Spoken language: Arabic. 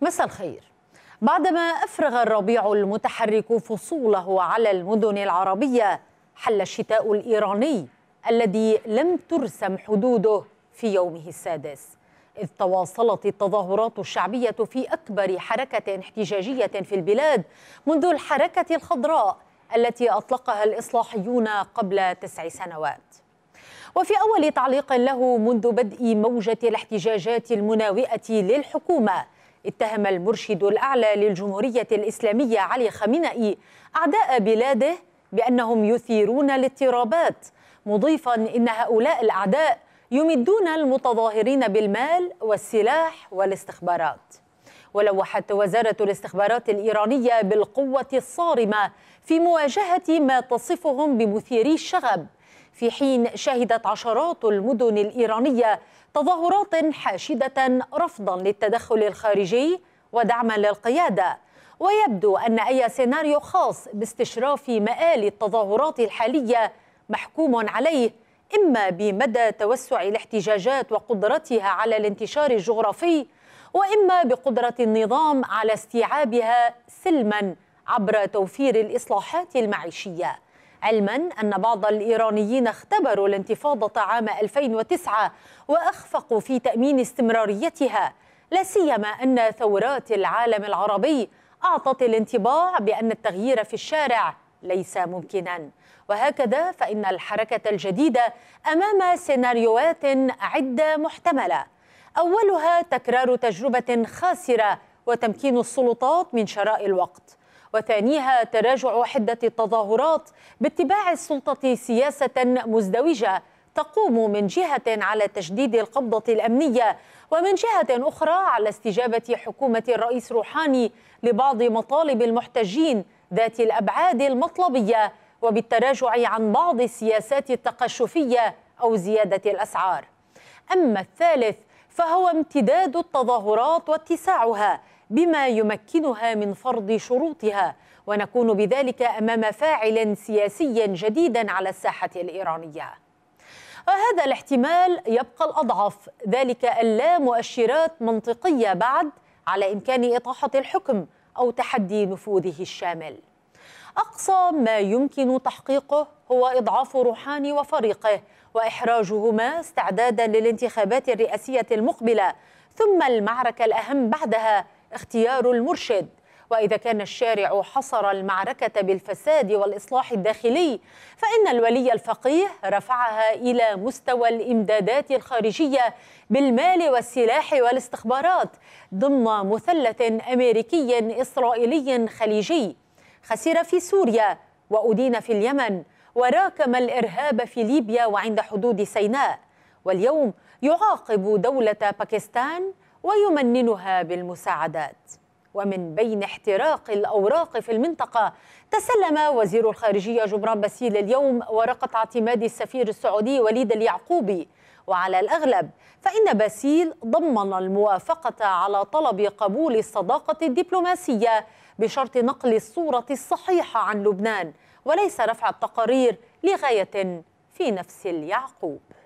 مساء الخير بعدما أفرغ الربيع المتحرك فصوله على المدن العربية حل الشتاء الإيراني الذي لم ترسم حدوده في يومه السادس إذ تواصلت التظاهرات الشعبية في أكبر حركة احتجاجية في البلاد منذ الحركة الخضراء التي أطلقها الإصلاحيون قبل تسع سنوات وفي أول تعليق له منذ بدء موجة الاحتجاجات المناوئة للحكومة اتهم المرشد الأعلى للجمهورية الإسلامية علي خامنئي أعداء بلاده بأنهم يثيرون الاضطرابات مضيفا إن هؤلاء الأعداء يمدون المتظاهرين بالمال والسلاح والاستخبارات ولوحت وزارة الاستخبارات الإيرانية بالقوة الصارمة في مواجهة ما تصفهم بمثيري الشغب في حين شهدت عشرات المدن الايرانيه تظاهرات حاشده رفضا للتدخل الخارجي ودعما للقياده ويبدو ان اي سيناريو خاص باستشراف مآل التظاهرات الحاليه محكوم عليه اما بمدى توسع الاحتجاجات وقدرتها على الانتشار الجغرافي واما بقدره النظام على استيعابها سلما عبر توفير الاصلاحات المعيشيه علما أن بعض الإيرانيين اختبروا الانتفاضة عام 2009 وأخفقوا في تأمين استمراريتها لا سيما أن ثورات العالم العربي أعطت الانطباع بأن التغيير في الشارع ليس ممكنا وهكذا فإن الحركة الجديدة أمام سيناريوهات عدة محتملة أولها تكرار تجربة خاسرة وتمكين السلطات من شراء الوقت وثانيها تراجع حدة التظاهرات باتباع السلطة سياسة مزدوجة تقوم من جهة على تجديد القبضة الأمنية ومن جهة أخرى على استجابة حكومة الرئيس روحاني لبعض مطالب المحتجين ذات الأبعاد المطلبية وبالتراجع عن بعض السياسات التقشفية أو زيادة الأسعار أما الثالث فهو امتداد التظاهرات واتساعها بما يمكنها من فرض شروطها ونكون بذلك امام فاعل سياسي جديد على الساحه الايرانيه وهذا الاحتمال يبقى الاضعف ذلك اللا لا مؤشرات منطقيه بعد على امكان اطاحه الحكم او تحدي نفوذه الشامل اقصى ما يمكن تحقيقه هو اضعاف روحاني وفريقه واحراجهما استعدادا للانتخابات الرئاسيه المقبله ثم المعركه الاهم بعدها اختيار المرشد واذا كان الشارع حصر المعركه بالفساد والاصلاح الداخلي فان الولي الفقيه رفعها الى مستوى الامدادات الخارجيه بالمال والسلاح والاستخبارات ضمن مثلث امريكي اسرائيلي خليجي خسر في سوريا وادين في اليمن وراكم الارهاب في ليبيا وعند حدود سيناء واليوم يعاقب دوله باكستان ويمننها بالمساعدات ومن بين احتراق الأوراق في المنطقة تسلم وزير الخارجية جبران باسيل اليوم ورقة اعتماد السفير السعودي وليد اليعقوبي وعلى الأغلب فإن باسيل ضمن الموافقة على طلب قبول الصداقة الدبلوماسية بشرط نقل الصورة الصحيحة عن لبنان وليس رفع التقارير لغاية في نفس اليعقوب